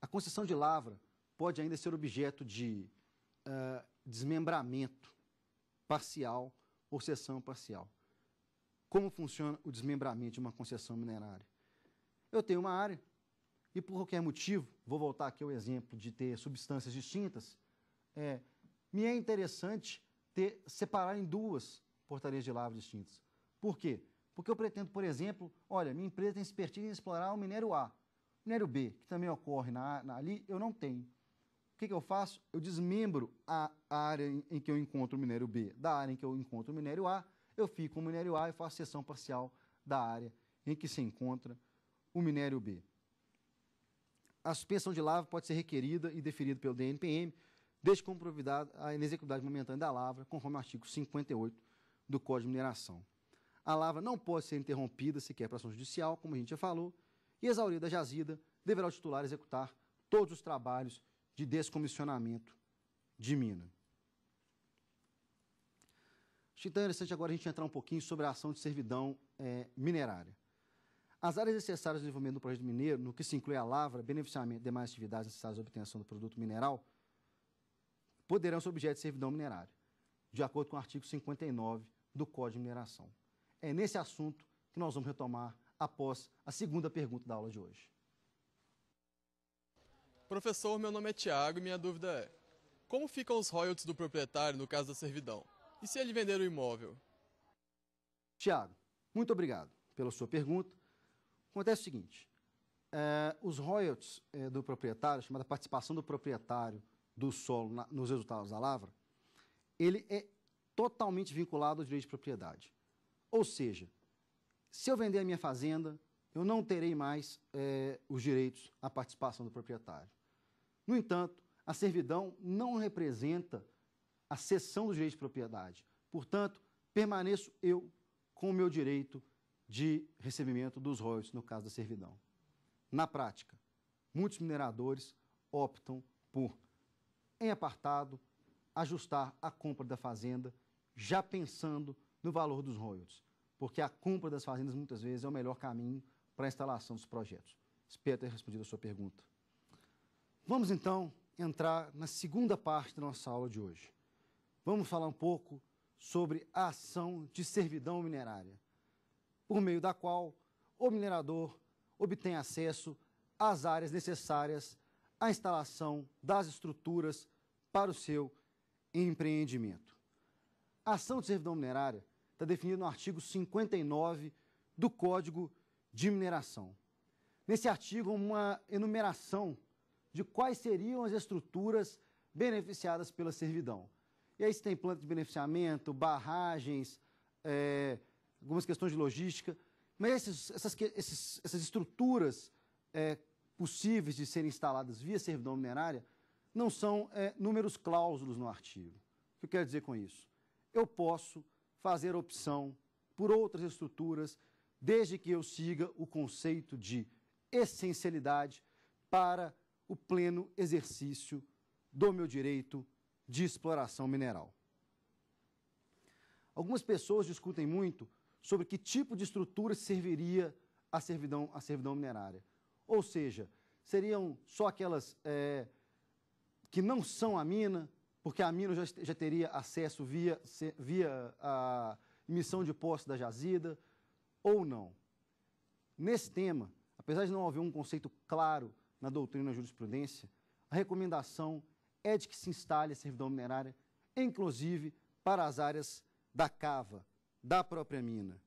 A concessão de lavra pode ainda ser objeto de uh, desmembramento parcial ou cessão parcial. Como funciona o desmembramento de uma concessão minerária? Eu tenho uma área e, por qualquer motivo, vou voltar aqui ao exemplo de ter substâncias distintas, é, me é interessante ter, separar em duas portarias de lavra distintas. Por quê? Porque eu pretendo, por exemplo, olha, minha empresa tem expertise em explorar o minério A. O minério B, que também ocorre na, na, ali, eu não tenho. O que, que eu faço? Eu desmembro a, área em, em, que eu encontro o minério B da área em que eu encontro o minério A, eu fico com o minério A e faço seção parcial da área em que se encontra o minério B. A suspensão de lava pode ser requerida e deferida pelo DNPM descomprovada a inexecuidade momentânea da lavra, conforme o artigo 58 do Código de Mineração. A lavra não pode ser interrompida sequer para ação judicial, como a gente já falou, e exaurida a jazida, deverá o titular executar todos os trabalhos de descomissionamento de mina. Acho que é interessante agora a gente entrar um pouquinho sobre a ação de servidão é, minerária. As áreas necessárias ao desenvolvimento do projeto mineiro, no que se inclui a lavra, beneficiamento e demais atividades necessárias à obtenção do produto mineral, poderão ser objeto de servidão minerária, de acordo com o artigo 59 do Código de Mineração. É nesse assunto que nós vamos retomar após a segunda pergunta da aula de hoje. Professor, meu nome é Tiago e minha dúvida é: como ficam os royalties do proprietário no caso da servidão? E se ele vender o imóvel? Tiago, muito obrigado pela sua pergunta. Acontece o seguinte: é, os royalties é, do proprietário, chamada participação do proprietário do solo na, nos resultados da lavra, ele é totalmente vinculado ao direito de propriedade. Ou seja, se eu vender a minha fazenda, eu não terei mais é, os direitos à participação do proprietário. No entanto, a servidão não representa a cessão dos direitos de propriedade. Portanto, permaneço eu com o meu direito de recebimento dos royalties no caso da servidão. Na prática, muitos mineradores optam por em apartado, ajustar a compra da fazenda, já pensando no valor dos royalties, porque a compra das fazendas muitas vezes é o melhor caminho para a instalação dos projetos. Espero ter respondido a sua pergunta. Vamos então entrar na segunda parte da nossa aula de hoje. Vamos falar um pouco sobre a ação de servidão minerária, por meio da qual o minerador obtém acesso às áreas necessárias a instalação das estruturas para o seu empreendimento. A ação de servidão minerária está definida no artigo 59 do Código de Mineração. Nesse artigo, uma enumeração de quais seriam as estruturas beneficiadas pela servidão. E aí se tem planta de beneficiamento, barragens, é, algumas questões de logística, mas esses, essas, esses, essas, estruturas é, possíveis de serem instaladas via servidão minerária, não são é, números cláusulos no artigo. O que eu quero dizer com isso? Eu posso fazer opção por outras estruturas, desde que eu siga o conceito de essencialidade para o pleno exercício do meu direito de exploração mineral. Algumas pessoas discutem muito sobre que tipo de estrutura serviria a servidão, a servidão minerária. Ou seja, seriam só aquelas é, que não são a mina, porque a mina já, já teria acesso via, via a emissão de posse da jazida, ou não. Nesse tema, apesar de não haver um conceito claro na doutrina e jurisprudência, a recomendação é de que se instale a servidão minerária, inclusive para as áreas da cava, da própria mina.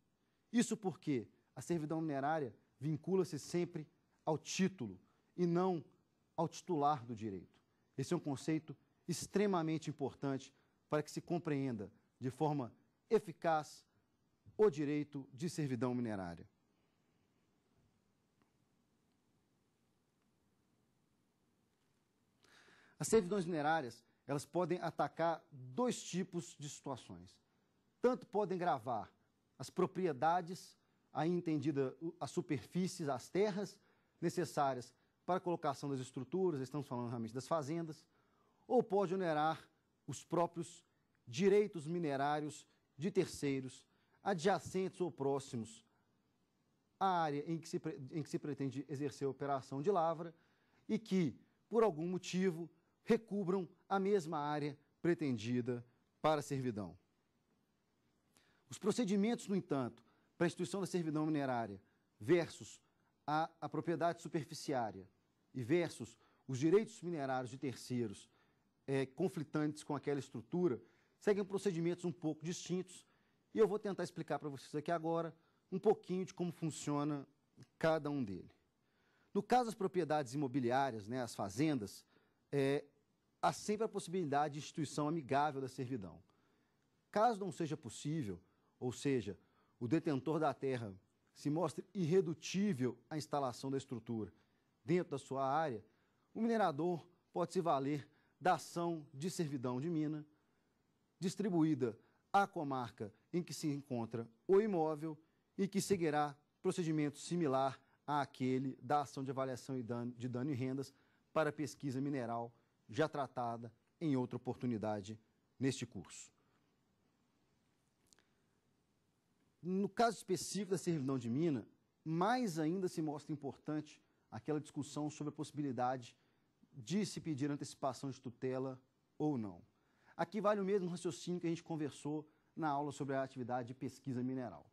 Isso porque a servidão minerária vincula-se sempre ao título e não ao titular do direito. Esse é um conceito extremamente importante para que se compreenda de forma eficaz o direito de servidão minerária. As servidões minerárias, elas podem atacar dois tipos de situações. Tanto podem gravar as propriedades, aí entendida as superfícies, as terras, necessárias para a colocação das estruturas, estamos falando realmente das fazendas, ou pode onerar os próprios direitos minerários de terceiros, adjacentes ou próximos à área em que se, em que se pretende exercer a operação de lavra e que, por algum motivo, recubram a mesma área pretendida para a servidão. Os procedimentos, no entanto, para a instituição da servidão minerária versus a, a propriedade superficiária e versus os direitos minerários de terceiros é, conflitantes com aquela estrutura, seguem procedimentos um pouco distintos e eu vou tentar explicar para vocês aqui agora um pouquinho de como funciona cada um dele. No caso das propriedades imobiliárias, né, as fazendas, é, há sempre a possibilidade de instituição amigável da servidão. Caso não seja possível, ou seja, o detentor da terra se mostre irredutível a instalação da estrutura dentro da sua área, o minerador pode se valer da ação de servidão de mina distribuída à comarca em que se encontra o imóvel e que seguirá procedimento similar àquele da ação de avaliação de dano e rendas para pesquisa mineral já tratada em outra oportunidade neste curso. No caso específico da servidão de mina, mais ainda se mostra importante aquela discussão sobre a possibilidade de se pedir antecipação de tutela ou não. Aqui vale o mesmo raciocínio que a gente conversou na aula sobre a atividade de pesquisa mineral.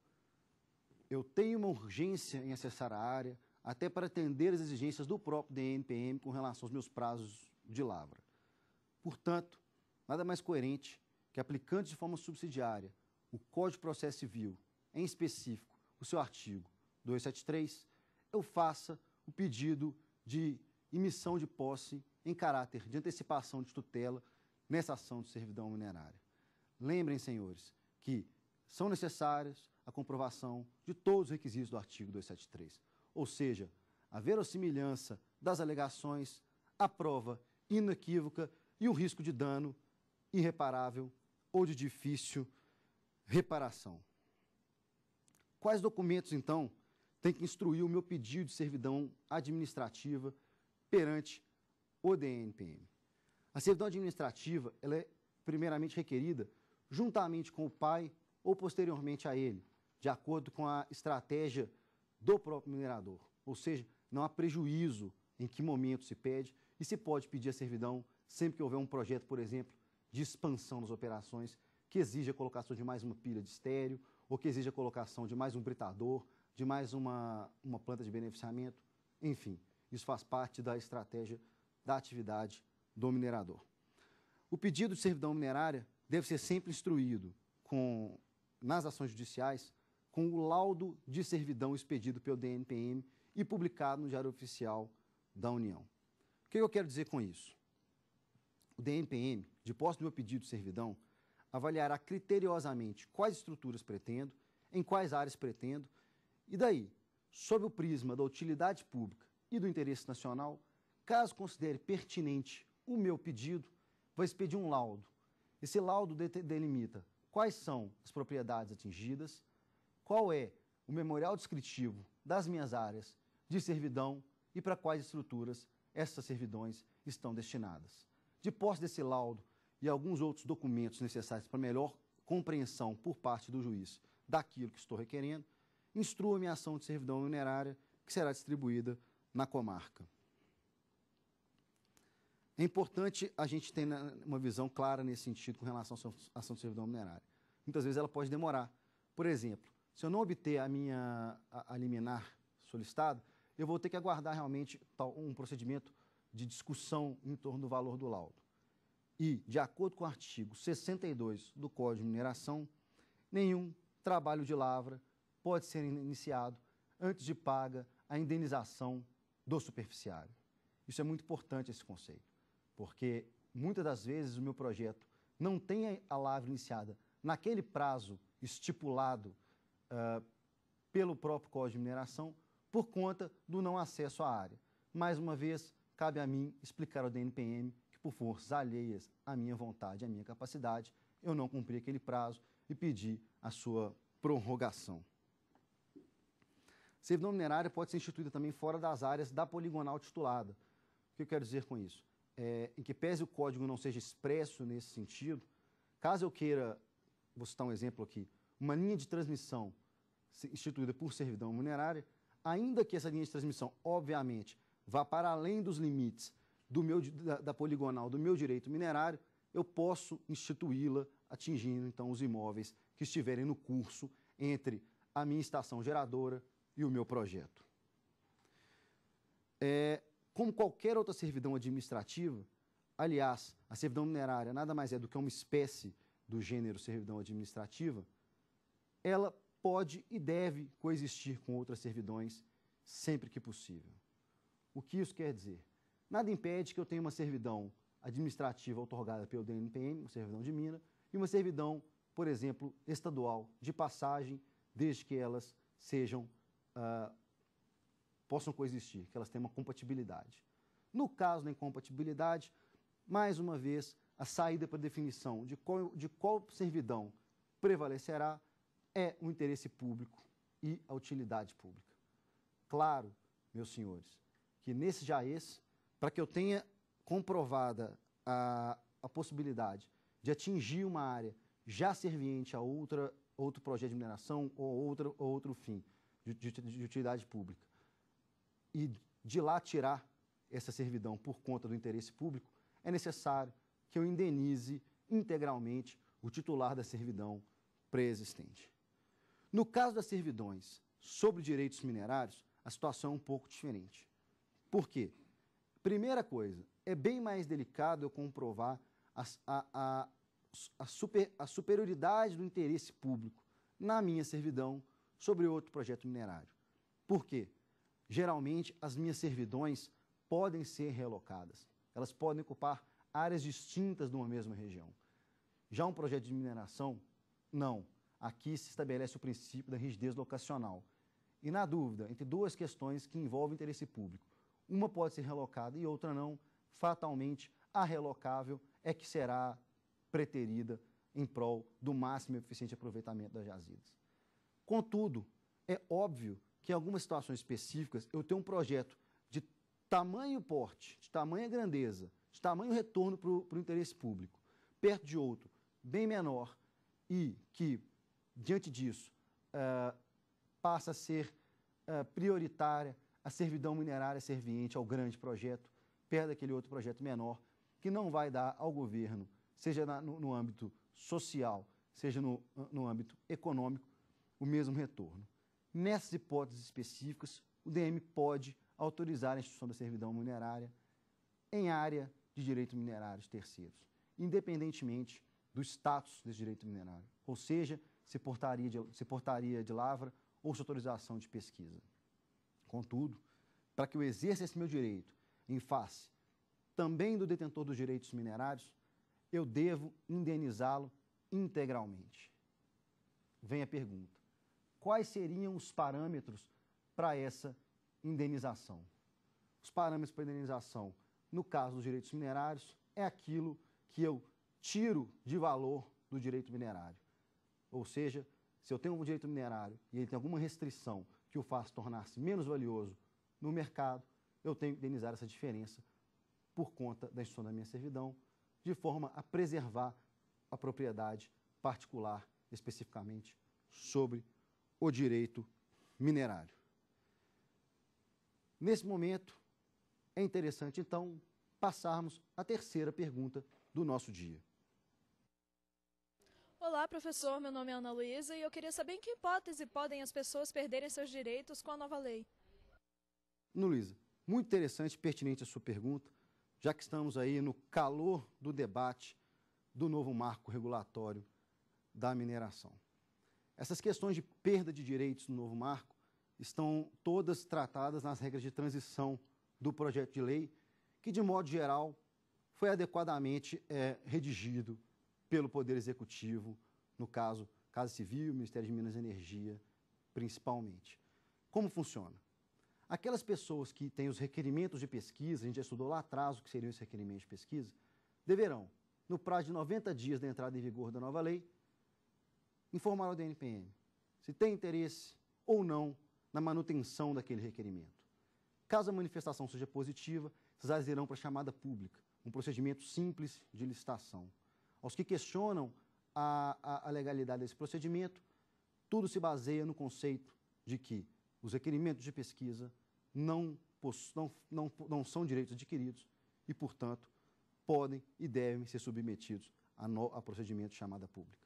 Eu tenho uma urgência em acessar a área, até para atender as exigências do próprio DNPM com relação aos meus prazos de lavra. Portanto, nada mais coerente que aplicando de forma subsidiária o Código de Processo Civil em específico o seu artigo 273, eu faça o pedido de emissão de posse em caráter de antecipação de tutela nessa ação de servidão minerária. Lembrem, senhores, que são necessárias a comprovação de todos os requisitos do artigo 273, ou seja, a verossimilhança das alegações, a prova inequívoca e o risco de dano irreparável ou de difícil reparação. Quais documentos, então, tem que instruir o meu pedido de servidão administrativa perante o DNPM? A servidão administrativa ela é primeiramente requerida juntamente com o pai ou posteriormente a ele, de acordo com a estratégia do próprio minerador. Ou seja, não há prejuízo em que momento se pede e se pode pedir a servidão sempre que houver um projeto, por exemplo, de expansão das operações que exige a colocação de mais uma pilha de estéreo, ou que exige a colocação de mais um britador, de mais uma, uma planta de beneficiamento. Enfim, isso faz parte da estratégia da atividade do minerador. O pedido de servidão minerária deve ser sempre instruído com, nas ações judiciais com o laudo de servidão expedido pelo DNPM e publicado no Diário Oficial da União. O que eu quero dizer com isso? O DNPM, de posse do meu pedido de servidão, avaliará criteriosamente quais estruturas pretendo, em quais áreas pretendo, e daí, sob o prisma da utilidade pública e do interesse nacional, caso considere pertinente o meu pedido, vai expedir um laudo. Esse laudo delimita quais são as propriedades atingidas, qual é o memorial descritivo das minhas áreas de servidão e para quais estruturas essas servidões estão destinadas. De posse desse laudo e alguns outros documentos necessários para melhor compreensão por parte do juiz daquilo que estou requerendo, instrua-me a ação de servidão minerária que será distribuída na comarca. É importante a gente ter uma visão clara nesse sentido com relação à ação de servidão minerária. Muitas vezes ela pode demorar. Por exemplo, se eu não obter a minha liminar solicitada, eu vou ter que aguardar realmente um procedimento de discussão em torno do valor do laudo e, de acordo com o artigo 62 do Código de Mineração, nenhum trabalho de lavra pode ser iniciado antes de paga a indenização do superficiário. Isso é muito importante, esse conceito, porque muitas das vezes o meu projeto não tem a lavra iniciada naquele prazo estipulado uh, pelo próprio Código de Mineração por conta do não acesso à área. Mais uma vez, cabe a mim explicar ao DNPM que, por forças alheias à minha vontade, e à minha capacidade, eu não cumpri aquele prazo e pedi a sua prorrogação. Servidão minerária pode ser instituída também fora das áreas da poligonal titulada. O que eu quero dizer com isso? É, em que pese o código não seja expresso nesse sentido, caso eu queira, vou citar um exemplo aqui, uma linha de transmissão instituída por servidão minerária, ainda que essa linha de transmissão, obviamente, vá para além dos limites do meu, da, da poligonal do meu direito minerário, eu posso instituí-la atingindo então os imóveis que estiverem no curso entre a minha estação geradora e o meu projeto. É, como qualquer outra servidão administrativa, aliás, a servidão minerária nada mais é do que uma espécie do gênero servidão administrativa, ela pode e deve coexistir com outras servidões sempre que possível. O que isso quer dizer? Nada impede que eu tenha uma servidão administrativa otorgada pelo DNPM, uma servidão de mina, e uma servidão, por exemplo, estadual de passagem, desde que elas sejam uh, possam coexistir, que elas tenham uma compatibilidade. No caso da incompatibilidade, mais uma vez, a saída para definição de qual, de qual servidão prevalecerá é o interesse público e a utilidade pública. Claro, meus senhores, que nesse já esse para que eu tenha comprovada a, a possibilidade de atingir uma área já serviente a outra, outro projeto de mineração ou, outra, ou outro fim de, de, de utilidade pública, e de lá tirar essa servidão por conta do interesse público, é necessário que eu indenize integralmente o titular da servidão pré-existente. No caso das servidões sobre direitos minerários, a situação é um pouco diferente. Por quê? Primeira coisa, é bem mais delicado eu comprovar a, a, a, a, super, a superioridade do interesse público na minha servidão sobre outro projeto minerário. Por quê? Geralmente, as minhas servidões podem ser realocadas. Elas podem ocupar áreas distintas de uma mesma região. Já um projeto de mineração, não. Aqui se estabelece o princípio da rigidez locacional. E na dúvida, entre duas questões que envolvem interesse público, uma pode ser relocada e outra não, fatalmente a relocável é que será preterida em prol do máximo e eficiente aproveitamento das jazidas. Contudo, é óbvio que em algumas situações específicas eu tenho um projeto de tamanho porte, de tamanha grandeza, de tamanho retorno para o interesse público, perto de outro, bem menor, e que, diante disso, uh, passa a ser uh, prioritária a servidão minerária serviente ao grande projeto, perde aquele outro projeto menor, que não vai dar ao governo, seja na, no, no, âmbito social, seja no, no âmbito econômico, o mesmo retorno. Nessas hipóteses específicas, o DM pode autorizar a instituição da servidão minerária em área de direito minerário de terceiros, independentemente do status desse direito minerário, ou seja, se portaria de, se portaria de lavra ou se autorização de pesquisa. Contudo, para que eu exerça esse meu direito em face também do detentor dos direitos minerários, eu devo indenizá-lo integralmente. Vem a pergunta: quais seriam os parâmetros para essa indenização? Os parâmetros para indenização, no caso dos direitos minerários, é aquilo que eu tiro de valor do direito minerário. Ou seja, se eu tenho um direito minerário e ele tem alguma restrição que o faz tornar-se menos valioso no mercado, eu tenho que indenizar essa diferença por conta da instituição da minha servidão, de forma a preservar a propriedade particular, especificamente sobre o direito minerário. Nesse momento, é interessante, então, passarmos à terceira pergunta do nosso dia. Olá, professor. Meu nome é Ana Luísa e eu queria saber em que hipótese podem as pessoas perderem seus direitos com a nova lei. Ana Luísa, muito interessante e pertinente a sua pergunta, já que estamos aí no calor do debate do novo marco regulatório da mineração. Essas questões de perda de direitos no novo marco estão todas tratadas nas regras de transição do projeto de lei, que, de modo geral, foi adequadamente é, redigido pelo Poder Executivo, no caso, Casa Civil, Ministério de Minas e Energia, principalmente. Como funciona? Aquelas pessoas que têm os requerimentos de pesquisa, a gente já estudou lá atrás o que seriam esses requerimentos de pesquisa, deverão, no prazo de 90 dias da entrada em vigor da nova lei, informar ao DNPM se tem interesse ou não na manutenção daquele requerimento. Caso a manifestação seja positiva, vocês irão para a chamada pública, um procedimento simples de licitação aos que questionam a, a, a legalidade desse procedimento, tudo se baseia no conceito de que os requerimentos de pesquisa não, não, não, não são direitos adquiridos e, portanto, podem e devem ser submetidos a, no, a procedimento de chamada pública.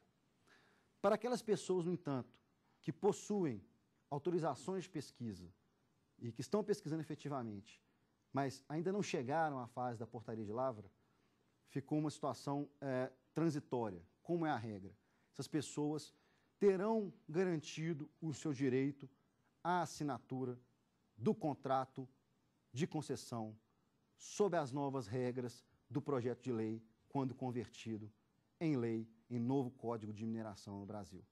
Para aquelas pessoas, no entanto, que possuem autorizações de pesquisa e que estão pesquisando efetivamente, mas ainda não chegaram à fase da portaria de lavra, ficou uma situação é, transitória, como é a regra. Essas pessoas terão garantido o seu direito à assinatura do contrato de concessão sob as novas regras do projeto de lei, quando convertido em lei, em novo Código de Mineração no Brasil.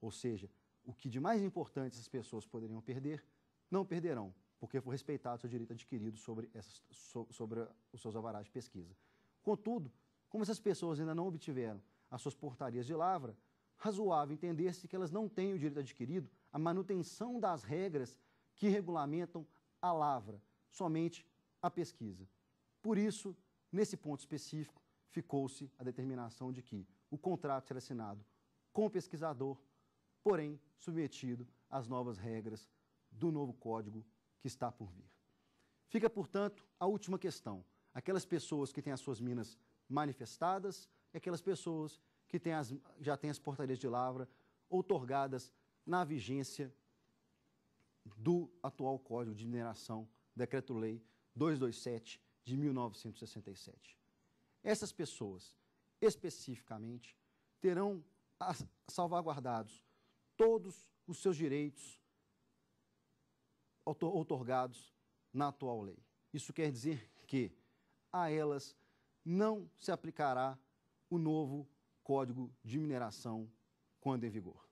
Ou seja, o que de mais importante essas pessoas poderiam perder, não perderão, porque foi respeitado o seu direito adquirido sobre, essas, sobre os seus alvarás de pesquisa. Contudo, como essas pessoas ainda não obtiveram as suas portarias de lavra, razoável entender-se que elas não têm o direito adquirido à manutenção das regras que regulamentam a lavra, somente a pesquisa. Por isso, nesse ponto específico, ficou-se a determinação de que o contrato será assinado com o pesquisador, porém submetido às novas regras do novo código que está por vir. Fica, portanto, a última questão. Aquelas pessoas que têm as suas minas manifestadas e é aquelas pessoas que têm as, já têm as portarias de lavra outorgadas na vigência do atual Código de Mineração, Decreto-Lei 227 de 1967. Essas pessoas, especificamente, terão salvaguardados todos os seus direitos outorgados na atual lei. Isso quer dizer que a elas não se aplicará o novo Código de Mineração quando em vigor.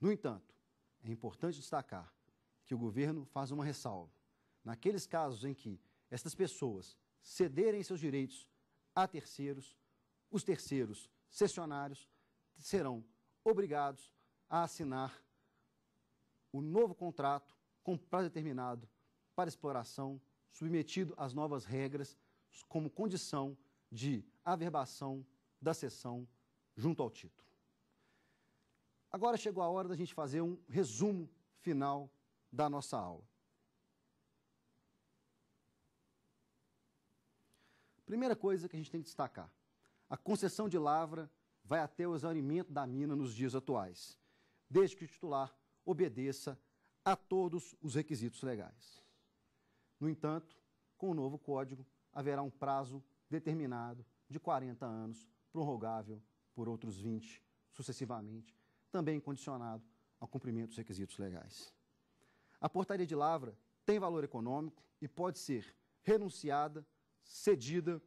No entanto, é importante destacar que o governo faz uma ressalva. Naqueles casos em que estas pessoas cederem seus direitos a terceiros, os terceiros cessionários serão obrigados a assinar o novo contrato com prazo determinado para exploração, submetido às novas regras como condição de averbação da sessão junto ao título. Agora chegou a hora da gente fazer um resumo final da nossa aula. Primeira coisa que a gente tem que destacar: a concessão de lavra vai até o exaurimento da mina nos dias atuais, desde que o titular obedeça a todos os requisitos legais. No entanto, com o novo código, haverá um prazo determinado de 40 anos, prorrogável por outros 20 sucessivamente, também condicionado ao cumprimento dos requisitos legais. A portaria de lavra tem valor econômico e pode ser renunciada, cedida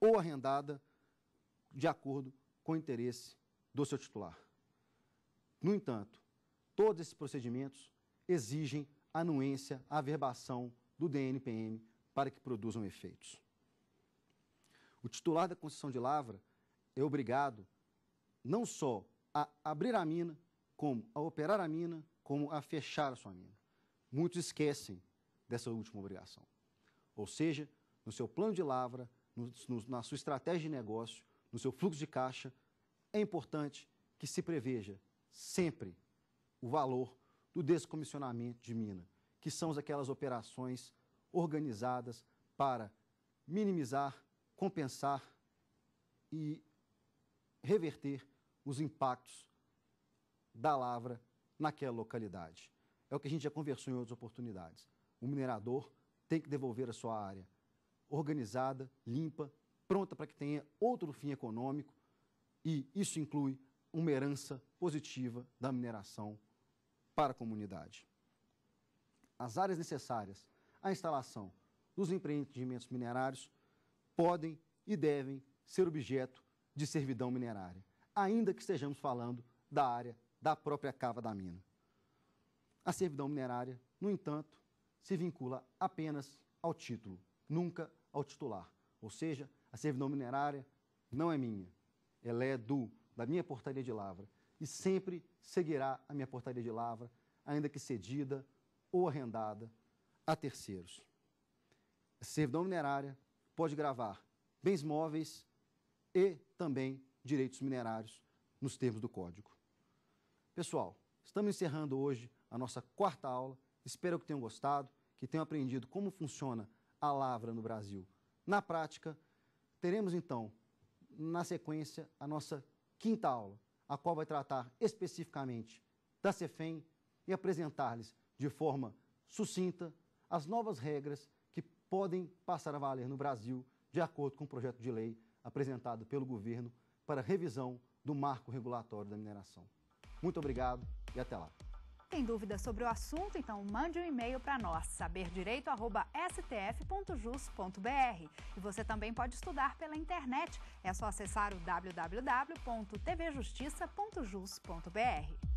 ou arrendada de acordo com o interesse do seu titular. No entanto, todos esses procedimentos exigem anuência, averbação do DNPM para que produzam efeitos. O titular da concessão de lavra é obrigado não só a abrir a mina, como a operar a mina, como a fechar a sua mina. Muitos esquecem dessa última obrigação. Ou seja, no seu plano de lavra, no, no, na sua estratégia de negócio, no seu fluxo de caixa, é importante que se preveja sempre o valor do descomissionamento de mina, que são aquelas operações organizadas para minimizar compensar e reverter os impactos da lavra naquela localidade. É o que a gente já conversou em outras oportunidades. O minerador tem que devolver a sua área organizada, limpa, pronta para que tenha outro fim econômico e isso inclui uma herança positiva da mineração para a comunidade. As áreas necessárias à instalação dos empreendimentos minerários podem e devem ser objeto de servidão minerária, ainda que estejamos falando da área da própria cava da mina. A servidão minerária, no entanto, se vincula apenas ao título, nunca ao titular. Ou seja, a servidão minerária não é minha, ela é do, da minha portaria de lavra e sempre seguirá a minha portaria de lavra, ainda que cedida ou arrendada a terceiros. A servidão minerária pode gravar bens móveis e também direitos minerários nos termos do Código. Pessoal, estamos encerrando hoje a nossa quarta aula. Espero que tenham gostado, que tenham aprendido como funciona a lavra no Brasil na prática. Teremos, então, na sequência, a nossa quinta aula, a qual vai tratar especificamente da CEFEM e apresentar-lhes de forma sucinta as novas regras podem passar a valer no Brasil, de acordo com o projeto de lei apresentado pelo governo para revisão do marco regulatório da mineração. Muito obrigado e até lá. Tem dúvidas sobre o assunto? Então mande um e-mail para nós, saberdireito.stf.jus.br. E você também pode estudar pela internet. É só acessar o www.tvjustiça.jus.br.